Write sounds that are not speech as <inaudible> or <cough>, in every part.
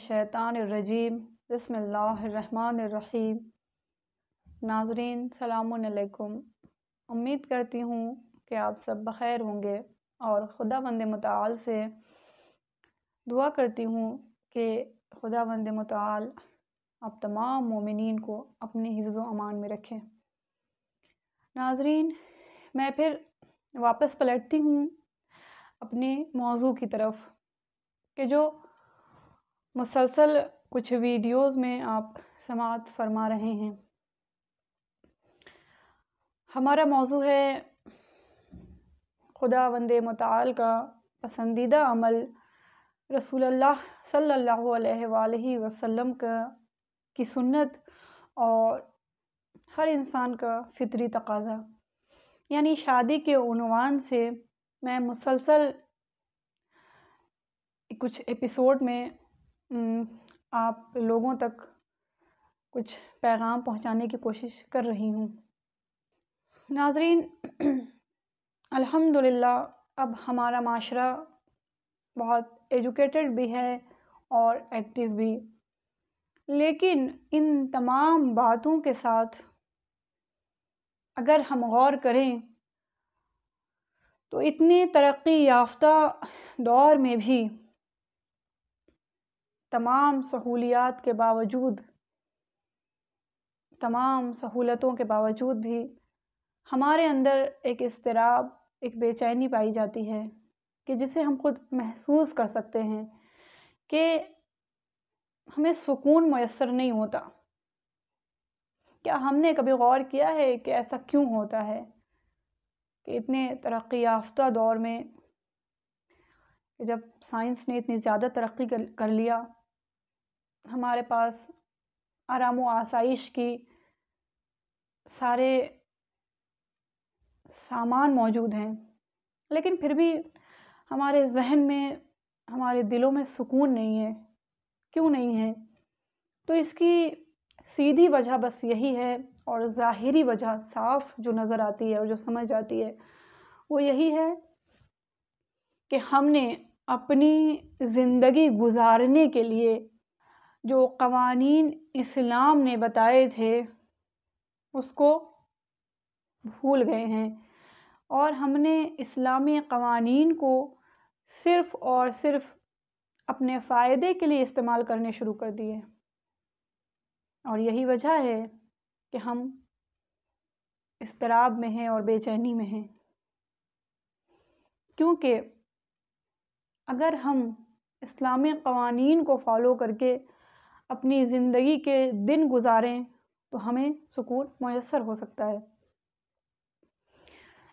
शैतानरजीम बसमीम नाजरीन सलामकुम उम्मीद करती हूँ कि आप सब बखैर होंगे और खुदा बंद मताल से दुआ करती हूँ कि खुदा बंद मताल आप तमाम मोमिन को अपने हिफ्ज़ अमान में रखें नाजरीन मैं फिर वापस पलटती हूँ अपने मौजू की तरफ कि जो मुसलसल कुछ वीडियोस में आप समात फरमा रहे हैं हमारा मौजू है खुदा वंद मताल का पसंदीदा अमल रसूल सल्लल्लाहु अलैहि वसल्लम का की सुन्नत और हर इंसान का फितरी तकाजा यानी शादी के उनवान से मैं मुसलसल कुछ एपिसोड में आप लोगों तक कुछ पैगाम पहुंचाने की कोशिश कर रही हूँ नाजरीन <clears throat> अल्हम्दुलिल्लाह अब हमारा माशरा बहुत एजुकेटेड भी है और एक्टिव भी लेकिन इन तमाम बातों के साथ अगर हम गौर करें तो इतने तरक्की याफ्ता दौर में भी तमाम सहूलियात के बावजूद तमाम सहूलतों के बावजूद भी हमारे अंदर एक इसतराब एक बेचैनी पाई जाती है कि जिसे हम खुद महसूस कर सकते हैं कि हमें सुकून मैसर नहीं होता क्या हमने कभी गौर किया है कि ऐसा क्यों होता है कि इतने तरक्की याफ्ता दौर में जब साइंस ने इतनी ज़्यादा तरक्की कर लिया हमारे पास आराम व आसाइश की सारे सामान मौजूद हैं लेकिन फिर भी हमारे जहन में हमारे दिलों में सुकून नहीं है क्यों नहीं है तो इसकी सीधी वजह बस यही है और ज़ाहरी वजह साफ जो नज़र आती है और जो समझ आती है वो यही है कि हमने अपनी ज़िंदगी गुजारने के लिए जो कवानीन इस्लाम ने बताए थे उसको भूल गए हैं और हमने इस्लामी कवानीन को सिर्फ़ और सिर्फ अपने फ़ायदे के लिए इस्तेमाल करने शुरू कर दिए और यही वजह है कि हम इसतराब में हैं और बेचैनी में हैं क्योंकि अगर हम इस्लामी कवानीन को फॉलो करके अपनी ज़िंदगी के दिन गुजारें तो हमें सुकून मैसर हो सकता है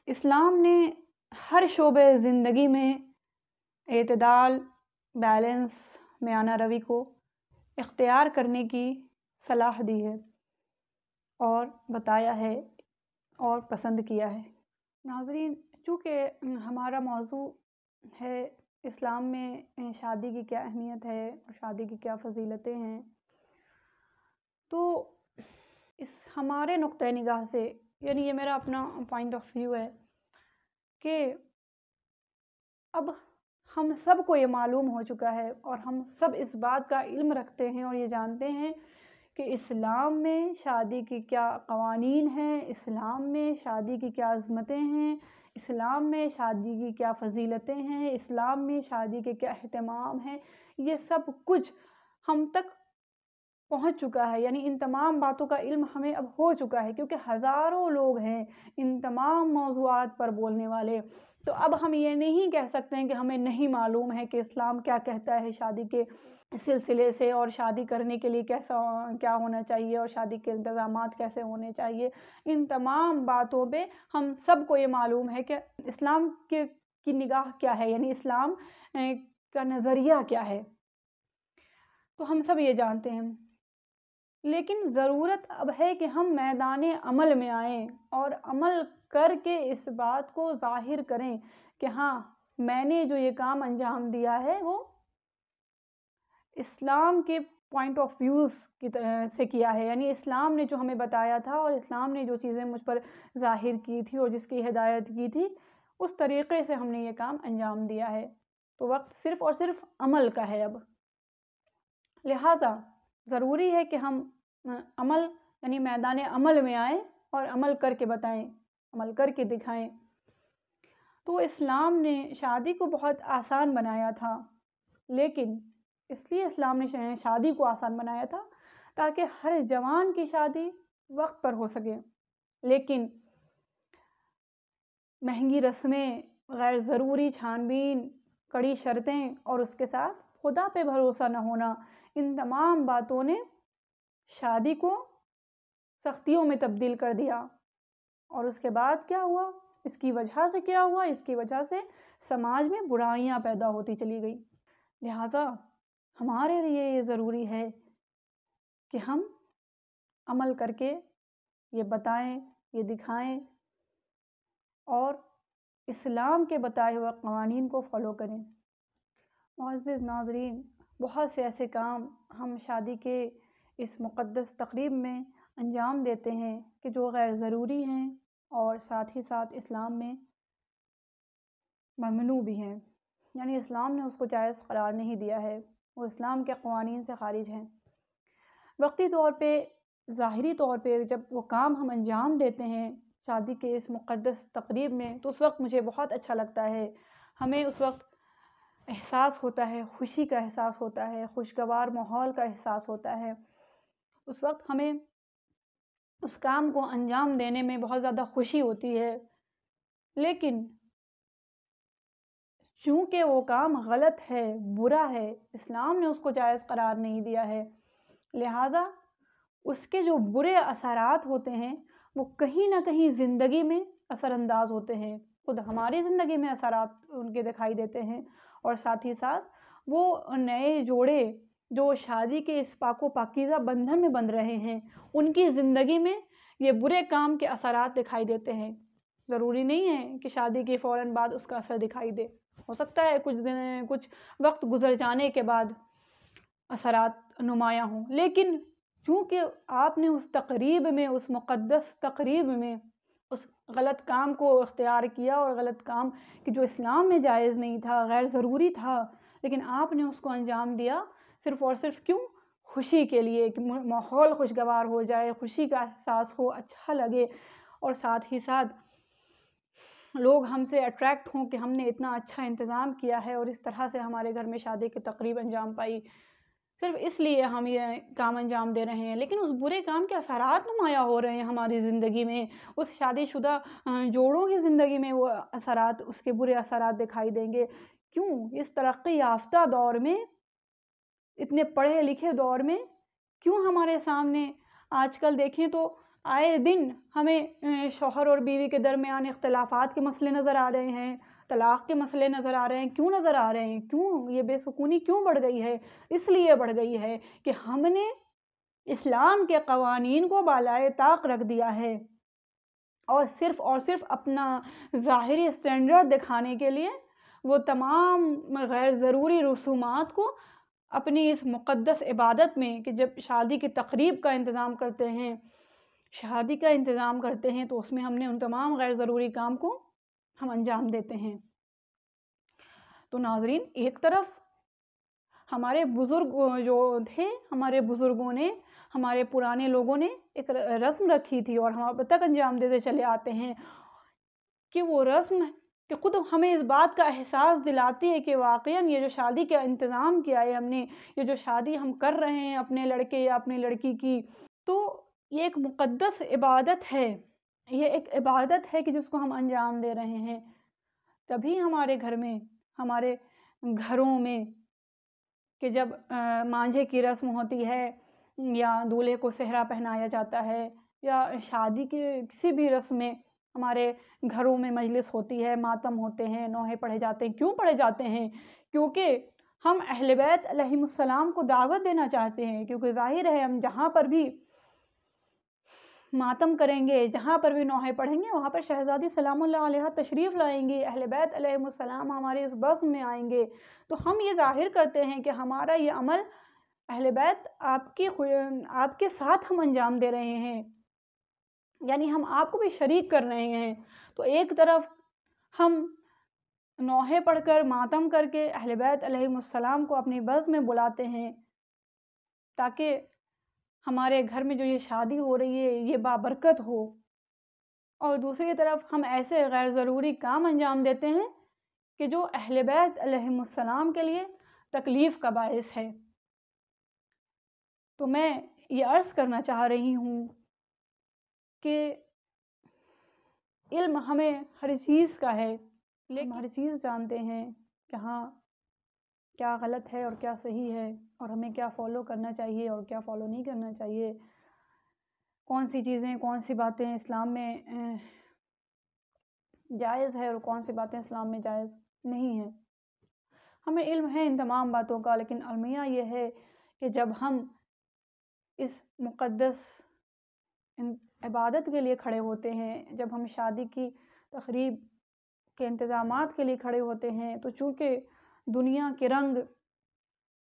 इस्लाम ने हर शोबे ज़िंदगी में अतदाल बैलेंस म्याना रवि को इख्तियार करने की सलाह दी है और बताया है और पसंद किया है नाजरीन चूँकि हमारा मौजू है इस्लाम में शादी की क्या अहमियत है और शादी की क्या फजीलतें हैं तो इस हमारे नुक़ निगाह से यानी ये मेरा अपना पॉइंट ऑफ व्यू है कि अब हम सब को ये मालूम हो चुका है और हम सब इस बात का इल्म रखते हैं और ये जानते हैं कि इस्लाम में शादी की क्या कवानीन हैं इस्लाम में शादी की क्या अज़मतें हैं इस्लाम में शादी की क्या फजीलतें हैं इस्लाम में शादी के क्या अहतमाम हैं ये सब कुछ हम तक पहुंच चुका है यानी इन तमाम बातों का इल्म हमें अब हो चुका है क्योंकि हज़ारों लोग हैं इन तमाम मौजूद पर बोलने वाले तो अब हम ये नहीं कह सकते हैं कि हमें नहीं मालूम है कि इस्लाम क्या कहता है शादी के सिलसिले से और शादी करने के लिए कैसा क्या होना चाहिए और शादी के इंतज़ाम कैसे होने चाहिए इन तमाम बातों पे हम सबको ये मालूम है कि इस्लाम के की निगाह क्या है यानी इस्लाम का नज़रिया क्या है तो हम सब ये जानते हैं लेकिन ज़रूरत अब है कि हम मैदान अमल में आएँ और अमल करके इस बात को जाहिर करें कि हाँ मैंने जो ये काम अंजाम दिया है वो इस्लाम के पॉइंट ऑफ व्यूज़ की से किया है यानी इस्लाम ने जो हमें बताया था और इस्लाम ने जो चीज़ें मुझ पर जाहिर की थी और जिसकी हिदायत की थी उस तरीक़े से हमने ये काम अंजाम दिया है तो वक्त सिर्फ़ और सिर्फ अमल का है अब लिहाजा ज़रूरी है कि हम अमल यानी मैदान अमल में आएँ और अमल करके बताएं अमल करके दिखाएं तो इस्लाम ने शादी को बहुत आसान बनाया था लेकिन इसलिए इस्लाम ने शादी को आसान बनाया था ताकि हर जवान की शादी वक्त पर हो सके लेकिन महंगी रस्में गैर ज़रूरी छानबीन कड़ी शर्तें और उसके साथ खुदा पे भरोसा न होना इन तमाम बातों ने शादी को सख्तियों में तब्दील कर दिया और उसके बाद क्या हुआ इसकी वजह से क्या हुआ इसकी वजह से समाज में बुराइयां पैदा होती चली गई लिहाजा हमारे लिए ये ज़रूरी है कि हम अमल करके ये बताएं ये दिखाएं और इस्लाम के बताए हुए कवानीन को फॉलो करें मज़ नाजरीन बहुत से ऐसे काम हम शादी के इस मुक़दस तकरीब में अंजाम देते हैं कि जो गैर ज़रूरी हैं और साथ ही साथ इस्लाम में ममनू भी हैं यानी इस्लाम ने उसको जायज़ करार नहीं दिया है वो इस्लाम के कवानीन से खारिज हैं वक्ती तौर पे ज़ाहरी तौर पे जब वो काम हम अंजाम देते हैं शादी के इस मुक़दस तकरीब में तो उस वक्त मुझे बहुत अच्छा लगता है हमें उस वक्त एहसास होता है खुशी का एहसास होता है खुशगवार माहौल का एहसास होता है उस वक्त हमें उस काम को अंजाम देने में बहुत ज़्यादा खुशी होती है लेकिन चूँकि वो काम गलत है बुरा है इस्लाम ने उसको जायज़ करार नहीं दिया है लिहाजा उसके जो बुरे असरात होते हैं वो कहीं ना कहीं ज़िंदगी में असरानंदाज होते हैं खुद हमारी ज़िंदगी में असरात उनके दिखाई देते हैं और साथ ही साथ वो नए जोड़े जो शादी के इस पाको पाकिज़ा बंधन में बंध रहे हैं उनकी ज़िंदगी में ये बुरे काम के असरात दिखाई देते हैं ज़रूरी नहीं है कि शादी के फ़ौर बाद उसका असर दिखाई दे हो सकता है कुछ दिन कुछ वक्त गुजर जाने के बाद असरात नुमाया हों लेकिन चूँकि आपने उस तकरीब में उस मुक़दस तकरीब में उस गलत काम को अख्तियार किया और गलत काम कि जो इस्लाम में जायज़ नहीं था गैर ज़रूरी था लेकिन आपने उसको अंजाम दिया सिर्फ़ और सिर्फ क्यों खुशी के लिए कि माहौल खुशगवार हो जाए खुशी का एहसास हो अच्छा लगे और साथ ही साथ लोग हमसे अट्रैक्ट हों कि हमने इतना अच्छा इंतज़ाम किया है और इस तरह से हमारे घर में शादी की तकरीब अंजाम पाई सिर्फ इसलिए हम ये काम अंजाम दे रहे हैं लेकिन उस बुरे काम के असरात नुमाया हो रहे हैं हमारी ज़िंदगी में उस शादीशुदा जोड़ों की ज़िंदगी में वो असरात उसके बुरे असरात दिखाई देंगे क्यों इस तरक्की याफ्ता दौर में इतने पढ़े लिखे दौर में क्यों हमारे सामने आजकल देखें तो आए दिन हमें शोहर और बीवी के दरमियान इख्तलाफात के मसले नज़र आ रहे हैं तलाक़ के मसले नज़र आ रहे हैं क्यों नज़र आ रहे हैं क्यों ये बेसकूनी क्यों बढ़ गई है इसलिए बढ़ गई है कि हमने इस्लाम के कवानीन को बालाए ताक रख दिया है और सिर्फ़ और सिर्फ अपना ज़ाहरी स्टैंडर्ड दिखाने के लिए वो तमाम गैर ज़रूरी रसूमात को अपनी इस मुक़दस इबादत में कि जब शादी की तकरीब का इंतज़ाम करते हैं शादी का इंतज़ाम करते हैं तो उसमें हमने उन तमाम गैर ज़रूरी काम को हम अंजाम देते हैं तो नाजरीन एक तरफ हमारे बुज़ुर्ग जो थे हमारे बुज़ुर्गों ने हमारे पुराने लोगों ने एक रस्म रखी थी और हम अब तक अंजाम देते चले आते हैं कि वो रस्म कि ख़ुद हमें इस बात का एहसास दिलाती है कि वाक़या ये जो शादी का इंतज़ाम किया है हमने ये जो शादी हम कर रहे हैं अपने लड़के या अपनी लड़की की तो ये एक मुक़दस इबादत है ये एक इबादत है कि जिसको हम अंजाम दे रहे हैं तभी हमारे घर में हमारे घरों में कि जब मांझे की रस्म होती है या दूल्हे को सेहरा पहनाया जाता है या शादी के किसी भी रस्म में हमारे घरों में मजलिस होती है मातम होते हैं नोहे पढ़े जाते हैं क्यों पढ़े जाते हैं क्योंकि हम अहलबैत बैतम को दावत देना चाहते हैं क्योंकि जाहिर है हम जहाँ पर भी मातम करेंगे जहाँ पर भी नोहे पढ़ेंगे वहाँ पर शहजादी सलाम तशरीफ़ लाएंगे अहल अलहमसलाम हमारे इस बस में आएंगे तो हम ये जाहिर करते हैं कि हमारा ये अमल अहल बैत आपकी आपके साथ हम अंजाम दे रहे हैं यानी हम आपको भी शरीक कर रहे हैं तो एक तरफ हम नौहे पढ़कर मातम करके अहलबैत अलैहिस्सलाम को अपनी बस में बुलाते हैं ताकि हमारे घर में जो ये शादी हो रही है ये बाबरकत हो और दूसरी तरफ हम ऐसे गैर ज़रूरी काम अंजाम देते हैं कि जो अहल बैत अलैहिस्सलाम के लिए तकलीफ़ का बायस है तो मैं ये अर्ज़ करना चाह रही हूँ कि इल्म हमें हर चीज़ का है लेकिन हर चीज़ जानते हैं कि हाँ क्या गलत है और क्या सही है और हमें क्या फॉलो करना चाहिए और क्या फॉलो नहीं करना चाहिए कौन सी चीज़ें कौन सी बातें इस्लाम में जायज़ है और कौन सी बातें इस्लाम में जायज़ नहीं है हमें इल्म है इन तमाम बातों का लेकिन अलमिया यह है कि जब हम इस मुक़दस इन इबादत के लिए खड़े होते हैं जब हम शादी की तकरीब के इंतज़ाम के लिए खड़े होते हैं तो चूँकि दुनिया के रंग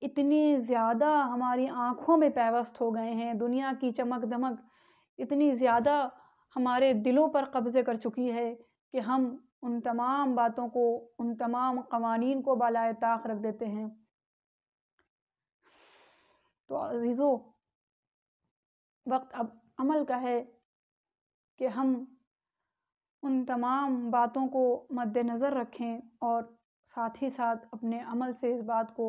इतनी ज़्यादा हमारी आँखों में पैवस्त हो गए हैं दुनिया की चमक दमक इतनी ज़्यादा हमारे दिलों पर कब्ज़े कर चुकी है कि हम उन तमाम बातों को उन तमाम कवानीन को बालाए ताक रख देते हैं तो अजीज़ो वक्त अब अमल का है कि हम उन तमाम बातों को मद्देनज़र रखें और साथ ही साथ अपने अमल से इस बात को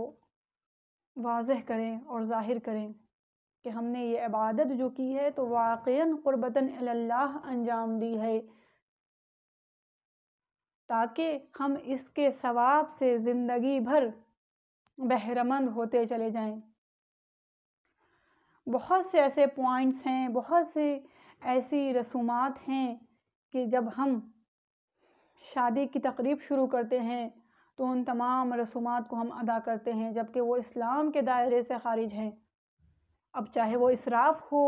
वाजह करें और ज़ाहिर करें कि हमने ये इबादत जो की है तो वाक़ क़ुरबता अंजाम दी है ताकि हम इसके सवाब से ज़िंदगी भर बहरमंद होते चले जाएं बहुत से ऐसे पॉइंट्स हैं बहुत से ऐसी रसूमात हैं कि जब हम शादी की तकरीब शुरू करते हैं तो उन तमाम रसूमात को हम अदा करते हैं जबकि वो इस्लाम के दायरे से खारिज हैं अब चाहे वो इसराफ हो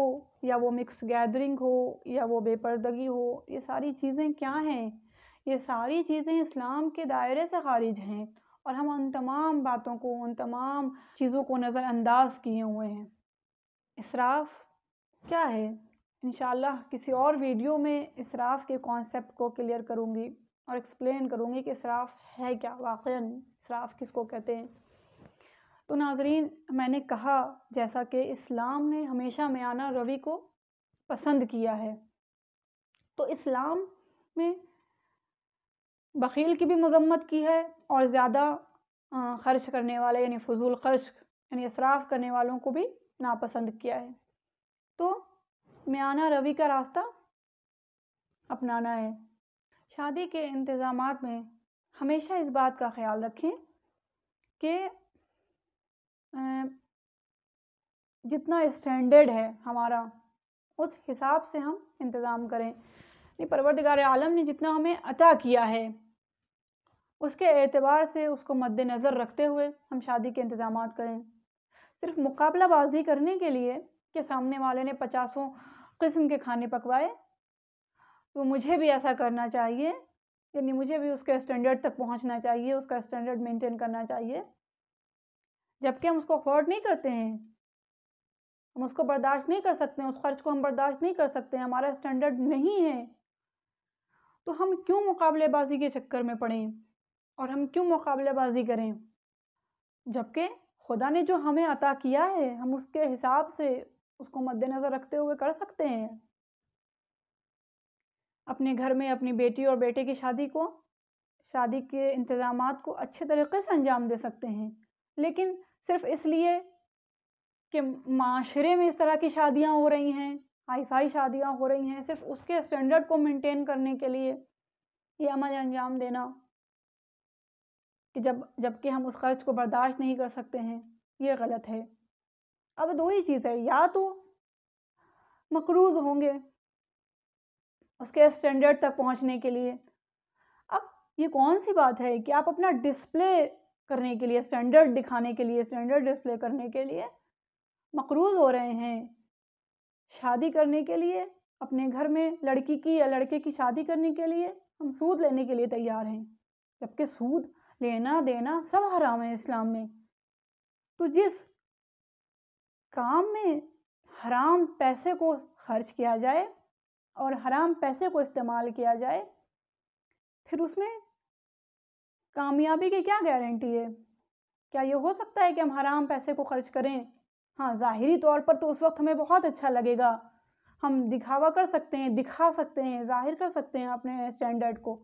या वो मिक्स गैदरिंग हो या वो बेपर्दगी हो ये सारी चीज़ें क्या हैं ये सारी चीज़ें इस्लाम के दायरे से खारिज हैं और हम उन तमाम बातों को उन तमाम चीज़ों को नज़रअंदाज किए हुए हैं इसराफ क्या है इनशाला किसी और वीडियो में इसराफ के कॉन्सेप्ट को क्लियर करूँगी और एक्सप्लेन करूँगी कि इसराफ है क्या वाक़ इसराफ किसको कहते हैं तो नाजरीन मैंने कहा जैसा कि इस्लाम ने हमेशा मियाना रवि को पसंद किया है तो इस्लाम में बखील की भी मजम्मत की है और ज़्यादा ख़र्च करने वाले यानी फजूल खर्च यानी इसराफ करने वालों को भी नापसंद किया है तो म्याना रवि का रास्ता अपनाना है शादी के इंतज़ाम में हमेशा इस बात का ख्याल रखें कि जितना स्टैंडर्ड है हमारा उस हिसाब से हम इंतज़ाम करें परवरदगार आलम ने जितना हमें अता किया है उसके एतबार से उसको मद्देनजर रखते हुए हम शादी के इंतज़ाम करें सिर्फ मुकाबला बाजी करने के लिए कि सामने वाले ने पचासों किस्म के खाने पकवाए तो मुझे भी ऐसा करना चाहिए यानी मुझे भी उसके स्टैंडर्ड तक पहुंचना चाहिए उसका स्टैंडर्ड मेंटेन करना चाहिए जबकि हम उसको अफोर्ड नहीं करते हैं हम उसको बर्दाश्त नहीं कर सकते हैं उस खर्च को हम बर्दाश्त नहीं कर सकते हैं हमारा स्टैंडर्ड नहीं है तो हम क्यों मुकाबलेबाजी के चक्कर में पड़ें और हम क्यों मुकाबलेबाजी करें जबकि खुदा ने जो हमें अता किया है हम उसके हिसाब से उसको मद्देनज़र रखते हुए कर सकते हैं अपने घर में अपनी बेटी और बेटे की शादी को शादी के इंतज़ाम को अच्छे तरीके से अंजाम दे सकते हैं लेकिन सिर्फ इसलिए कि माशरे में इस तरह की शादियां हो रही हैं हाई फाई शादियां हो रही हैं सिर्फ उसके स्टैंडर्ड को मेंटेन करने के लिए ये अमल अंजाम देना कि जब जबकि हम उस खर्च को बर्दाश्त नहीं कर सकते हैं ये गलत है अब दो ही चीज़ है या तो मकरूज होंगे उसके स्टैंडर्ड तक पहुंचने के लिए अब ये कौन सी बात है कि आप अपना डिस्प्ले करने के लिए स्टैंडर्ड दिखाने के लिए स्टैंडर्ड डिस्प्ले करने के लिए मकरूज हो रहे हैं शादी करने के लिए अपने घर में लड़की की या लड़के की शादी करने के लिए हम सूद लेने के लिए तैयार हैं जबकि सूद लेना देना सब हराम है इस्लाम में तो जिस काम में हराम पैसे को खर्च किया जाए और हराम पैसे को इस्तेमाल किया जाए फिर उसमें कामयाबी की क्या गारंटी है क्या ये हो सकता है कि हम हराम पैसे को खर्च करें हाँ ज़ाहरी तौर पर तो उस वक्त हमें बहुत अच्छा लगेगा हम दिखावा कर सकते हैं दिखा सकते हैं जाहिर कर सकते हैं अपने स्टैंडर्ड को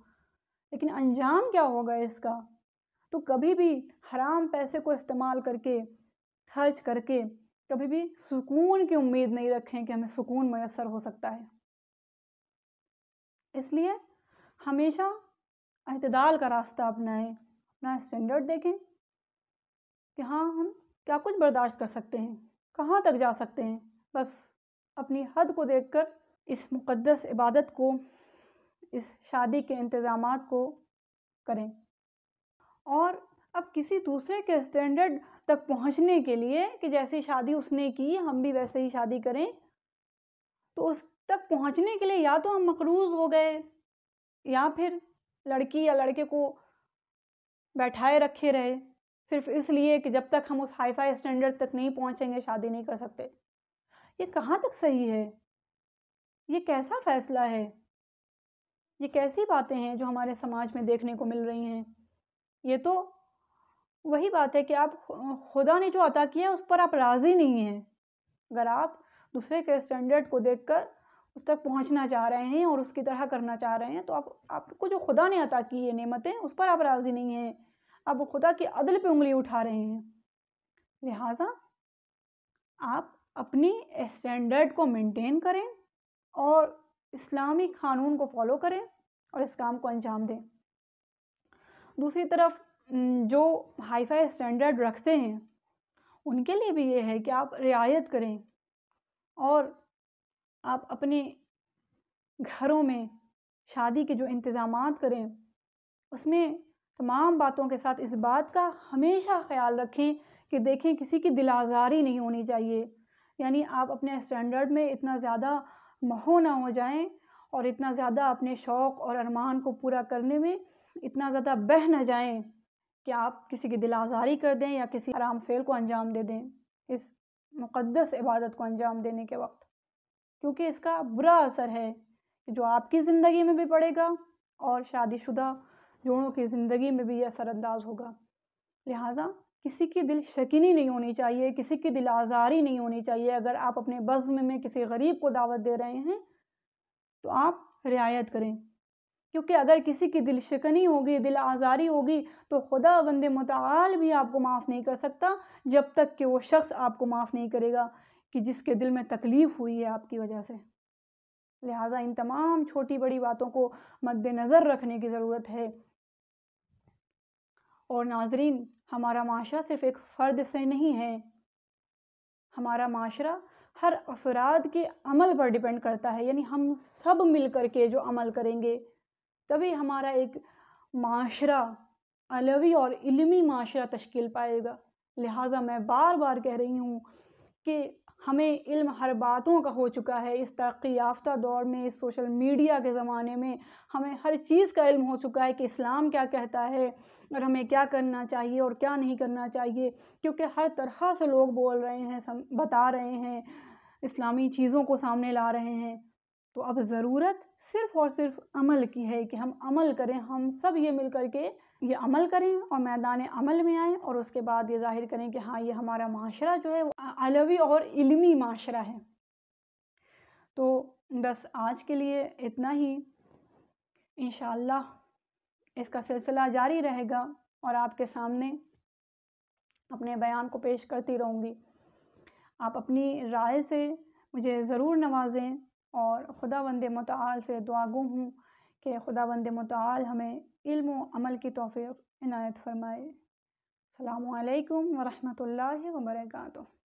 लेकिन अंजाम क्या होगा इसका तो कभी भी हराम पैसे को इस्तेमाल करके खर्च करके कभी भी सुकून की उम्मीद नहीं रखें कि हमें सुकून मैसर हो सकता है इसलिए हमेशा अहतदाल का रास्ता अपनाएं अपना स्टैंडर्ड देखें कि हाँ हम क्या कुछ बर्दाश्त कर सकते हैं कहाँ तक जा सकते हैं बस अपनी हद को देखकर इस मुक़दस इबादत को इस शादी के इंतज़ाम को करें और अब किसी दूसरे के स्टैंडर्ड तक पहुंचने के लिए कि जैसे शादी उसने की हम भी वैसे ही शादी करें तो उस तक पहुंचने के लिए या तो हम मकरूज हो गए या फिर लड़की या लड़के को बैठाए रखे रहे सिर्फ इसलिए कि जब तक हम उस हाई फाई स्टैंडर्ड तक नहीं पहुंचेंगे शादी नहीं कर सकते ये कहाँ तक सही है ये कैसा फैसला है ये कैसी बातें हैं जो हमारे समाज में देखने को मिल रही हैं ये तो वही बात है कि आप खुदा ने जो अता किया है उस पर आप राज़ी नहीं हैं अगर आप दूसरे के स्टैंडर्ड को देखकर उस तक पहुंचना चाह रहे हैं और उसकी तरह करना चाह रहे हैं तो आप आपको जो खुदा ने अता की है नेमतें उस पर आप राज़ी नहीं हैं आप खुदा के अदल पे उंगली उठा रहे हैं लिहाजा आप अपनी स्टैंडर्ड को मेंटेन करें और इस्लामी कानून को फॉलो करें और इस काम को अंजाम दें दूसरी तरफ जो हाई फाई स्टैंडर्ड रखते हैं उनके लिए भी ये है कि आप रियायत करें और आप अपने घरों में शादी के जो इंतज़ाम करें उसमें तमाम बातों के साथ इस बात का हमेशा ख्याल रखें कि देखें किसी की दिल आज़ारी नहीं होनी चाहिए यानी आप अपने स्टैंडर्ड में इतना ज़्यादा महो ना हो जाएं और इतना ज़्यादा अपने शौक़ और अरमान को पूरा करने में इतना ज़्यादा बह ना जाएं कि आप किसी की दिल आज़ारी कर दें या किसी आराम फेल को अंजाम दे दें इस मुक़दस इबादत को अंजाम देने के वक्त क्योंकि इसका बुरा असर है जो आपकी ज़िंदगी में भी पड़ेगा और शादीशुदा जोड़ों की ज़िंदगी में भी ये असरअंदाज होगा लिहाजा किसी की दिल शकीनी नहीं होनी चाहिए किसी की दिल आज़ारी नहीं होनी चाहिए अगर आप अपने बज़्म में किसी गरीब को दावत दे रहे हैं तो आप रियायत करें क्योंकि अगर किसी की दिल शिकनी होगी दिल आज़ारी होगी तो खुदा बंद मताल भी आपको माफ़ नहीं कर सकता जब तक कि वो शख्स आपको माफ़ नहीं करेगा कि जिसके दिल में तकलीफ़ हुई है आपकी वजह से लिहाजा इन तमाम छोटी बड़ी बातों को मद्देनज़र रखने की ज़रूरत है और नाजरीन हमारा माशरा सिर्फ एक फ़र्द से नहीं है हमारा माशरा हर अफराद के अमल पर डिपेंड करता है यानी हम सब मिल के जो अमल करेंगे तभी हमारा एक माशरा अलवी और इलमी माशरा तश्कील पाएगा लिहाजा मैं बार बार कह रही हूँ कि हमें इल्म हर बातों का हो चुका है इस तरक्की याफ्ता दौर में इस सोशल मीडिया के ज़माने में हमें हर चीज़ का इल्म हो चुका है कि इस्लाम क्या कहता है और हमें क्या करना चाहिए और क्या नहीं करना चाहिए क्योंकि हर तरह से लोग बोल रहे हैं सम, बता रहे हैं इस्लामी चीज़ों को सामने ला रहे हैं तो अब ज़रूरत सिर्फ और सिर्फ अमल की है कि हम अमल करें हम सब ये मिल करके ये अमल करें और मैदान अमल में आएँ और उसके बाद ये जाहिर करें कि हाँ ये हमारा माशरा जो है वो अलवी और इलमी माशरा है तो बस आज के लिए इतना ही इन इसका सिलसिला जारी रहेगा और आपके सामने अपने बयान को पेश करती रहूँगी आप अपनी राय से मुझे ज़रूर नवाजें और खुदा बंद मताल से दुआगु हूँ कि खुदा बंद मताल हमें इल्म अमल की तोफ़ी इनायत फरमाए अल्लाम वरहमल वर्का